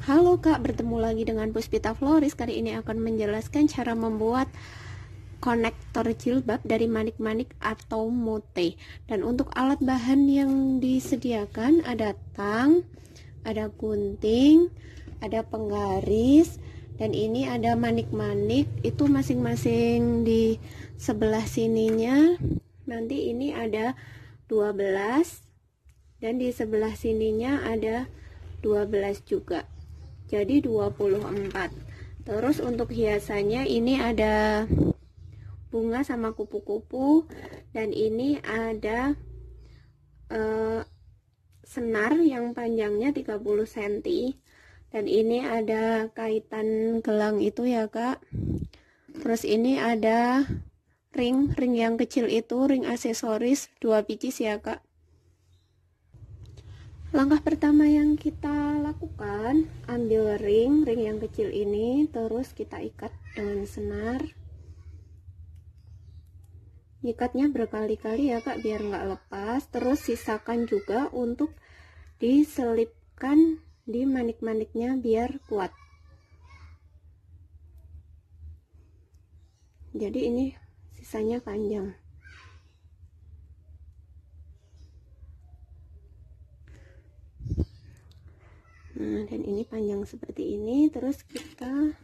Halo Kak, bertemu lagi dengan Puspita Floris. Kali ini akan menjelaskan cara membuat konektor jilbab dari manik-manik atau mote. Dan untuk alat bahan yang disediakan ada tang, ada gunting, ada penggaris, dan ini ada manik-manik. Itu masing-masing di sebelah sininya. Nanti ini ada 12 dan di sebelah sininya ada 12 juga jadi 24 terus untuk hiasannya ini ada bunga sama kupu-kupu dan ini ada eh, senar yang panjangnya 30 cm dan ini ada kaitan gelang itu ya kak terus ini ada ring ring yang kecil itu ring aksesoris dua biji ya kak Langkah pertama yang kita lakukan, ambil ring, ring yang kecil ini, terus kita ikat dengan senar. Ikatnya berkali-kali ya kak, biar nggak lepas. Terus sisakan juga untuk diselipkan di manik-maniknya biar kuat. Jadi ini sisanya panjang. nah dan ini panjang seperti ini terus kita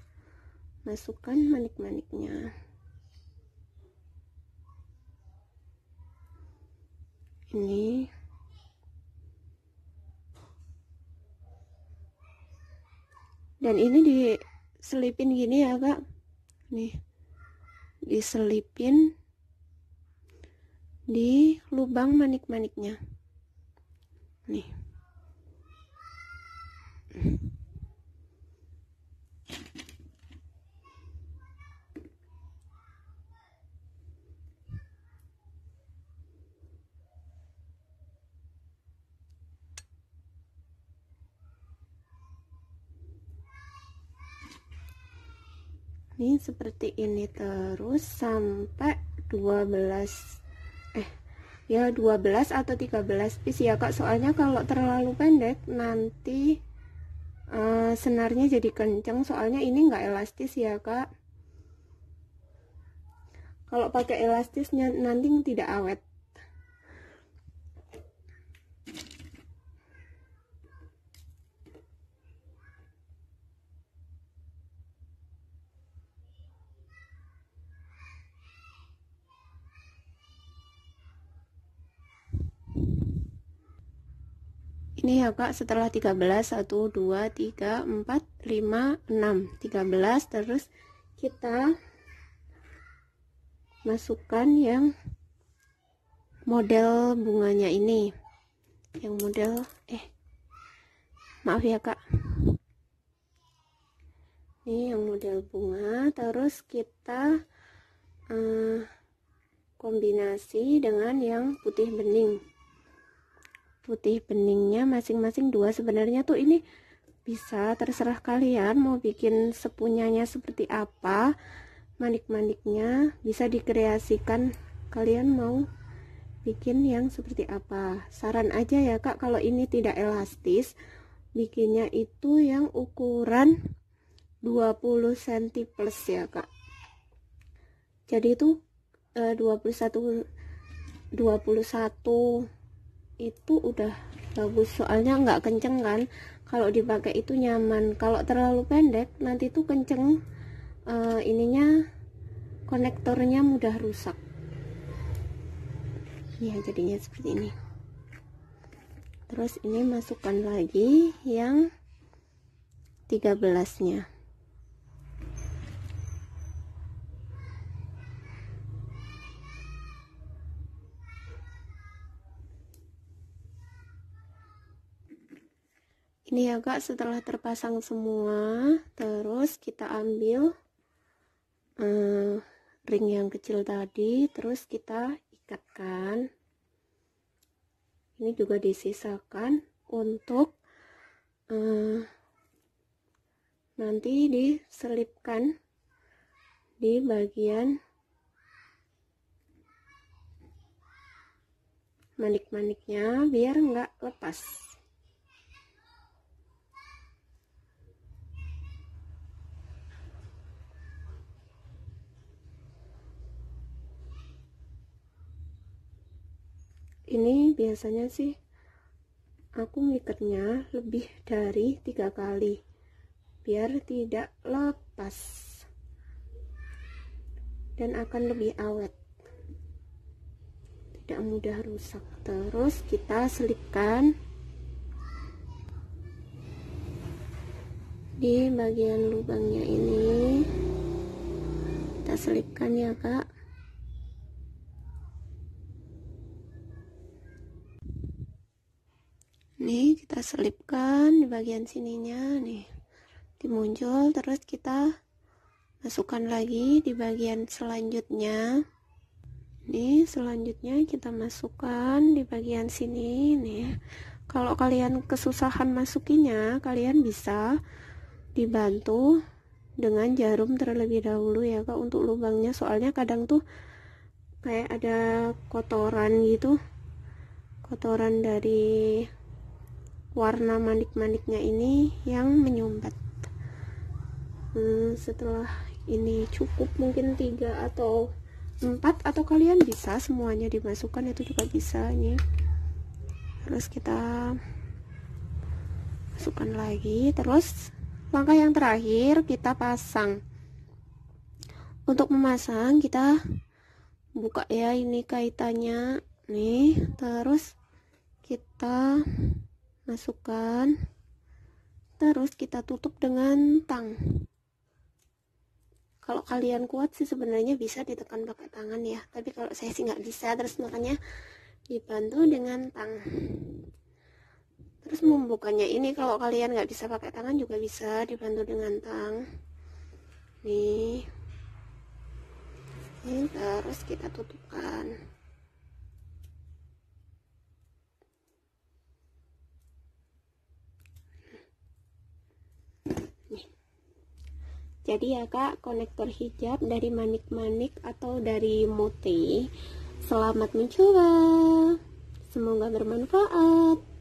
masukkan manik-maniknya ini dan ini diselipin gini ya kak nih diselipin di lubang manik-maniknya nih ini seperti ini terus sampai 12 eh ya 12 atau 13 piece ya kak soalnya kalau terlalu pendek nanti Eh, senarnya jadi kencang soalnya ini nggak elastis ya kak kalau pakai elastisnya nanti tidak awet ini ya kak setelah 13 1 2 3 4 5 6 13 terus kita masukkan yang model bunganya ini yang model eh maaf ya kak ini yang model bunga terus kita uh, kombinasi dengan yang putih bening putih beningnya masing-masing dua sebenarnya tuh ini bisa terserah kalian mau bikin sepunyanya seperti apa manik-maniknya bisa dikreasikan kalian mau bikin yang seperti apa saran aja ya kak kalau ini tidak elastis bikinnya itu yang ukuran 20 cm plus ya kak jadi itu eh, 21 21 itu udah bagus soalnya nggak kenceng kan kalau dipakai itu nyaman kalau terlalu pendek nanti tuh kenceng uh, ininya konektornya mudah rusak ya jadinya seperti ini terus ini masukkan lagi yang 13 nya Ini niaga ya, setelah terpasang semua terus kita ambil uh, ring yang kecil tadi terus kita ikatkan ini juga disisakan untuk uh, nanti diselipkan di bagian manik-maniknya biar nggak lepas ini biasanya sih aku ngikatnya lebih dari tiga kali biar tidak lepas dan akan lebih awet tidak mudah rusak terus kita selipkan di bagian lubangnya ini kita selipkan ya kak nih kita selipkan di bagian sininya nih dimuncul terus kita masukkan lagi di bagian selanjutnya nih selanjutnya kita masukkan di bagian sini nih kalau kalian kesusahan masukinya kalian bisa dibantu dengan jarum terlebih dahulu ya kak untuk lubangnya soalnya kadang tuh kayak ada kotoran gitu kotoran dari warna manik-maniknya ini yang menyumbat hmm, setelah ini cukup mungkin tiga atau empat atau kalian bisa semuanya dimasukkan itu juga bisa ini terus kita masukkan lagi terus langkah yang terakhir kita pasang untuk memasang kita buka ya ini kaitannya nih terus kita masukkan terus kita tutup dengan tang kalau kalian kuat sih sebenarnya bisa ditekan pakai tangan ya tapi kalau saya sih nggak bisa terus makanya dibantu dengan tang terus membukanya ini kalau kalian nggak bisa pakai tangan juga bisa dibantu dengan tang nih ini terus kita tutupkan jadi ya kak konektor hijab dari manik-manik atau dari muti, selamat mencoba semoga bermanfaat